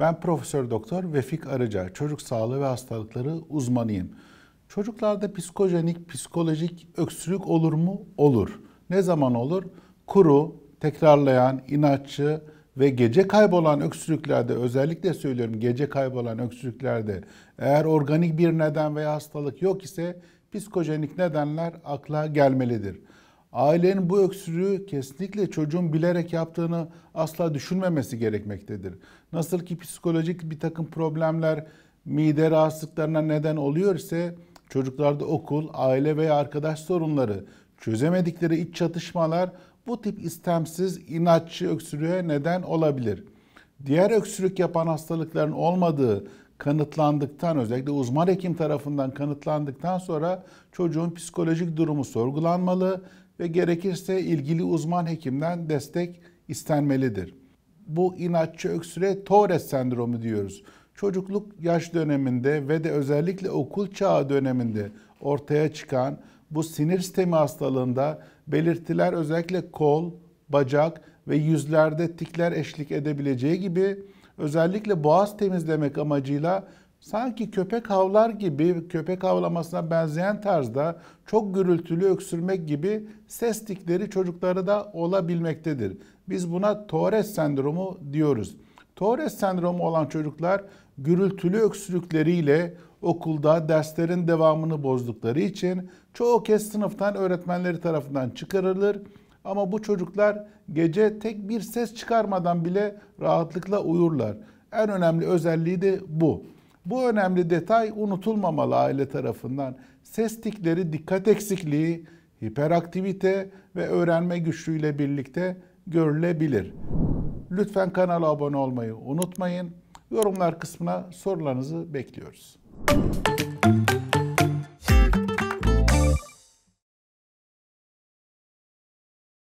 Ben Profesör Doktor Vefik Arıca, çocuk sağlığı ve hastalıkları uzmanıyım. Çocuklarda psikojenik, psikolojik öksürük olur mu? Olur. Ne zaman olur? Kuru, tekrarlayan, inatçı ve gece kaybolan öksürüklerde özellikle söylüyorum gece kaybolan öksürüklerde eğer organik bir neden veya hastalık yok ise psikojenik nedenler akla gelmelidir. Ailenin bu öksürüğü kesinlikle çocuğun bilerek yaptığını asla düşünmemesi gerekmektedir. Nasıl ki psikolojik bir takım problemler mide rahatsızlıklarına neden oluyor ise çocuklarda okul, aile veya arkadaş sorunları, çözemedikleri iç çatışmalar bu tip istemsiz inatçı öksürüğe neden olabilir.'' diğer öksürük yapan hastalıkların olmadığı kanıtlandıktan özellikle uzman hekim tarafından kanıtlandıktan sonra çocuğun psikolojik durumu sorgulanmalı ve gerekirse ilgili uzman hekimden destek istenmelidir. Bu inatçı öksüre Torres sendromu diyoruz. Çocukluk yaş döneminde ve de özellikle okul çağı döneminde ortaya çıkan bu sinir sistemi hastalığında belirtiler özellikle kol, bacak ve yüzlerde tikler eşlik edebileceği gibi özellikle boğaz temizlemek amacıyla sanki köpek havlar gibi köpek havlamasına benzeyen tarzda çok gürültülü öksürmek gibi ses tikleri çocuklara da olabilmektedir. Biz buna Torres sendromu diyoruz. Torres sendromu olan çocuklar gürültülü öksürükleriyle okulda derslerin devamını bozdukları için çoğu kez sınıftan öğretmenleri tarafından çıkarılır ama bu çocuklar gece tek bir ses çıkarmadan bile rahatlıkla uyurlar. En önemli özelliği de bu. Bu önemli detay unutulmamalı aile tarafından. Ses tikleri dikkat eksikliği, hiperaktivite ve öğrenme güçlüğüyle birlikte görülebilir. Lütfen kanala abone olmayı unutmayın. Yorumlar kısmına sorularınızı bekliyoruz. Müzik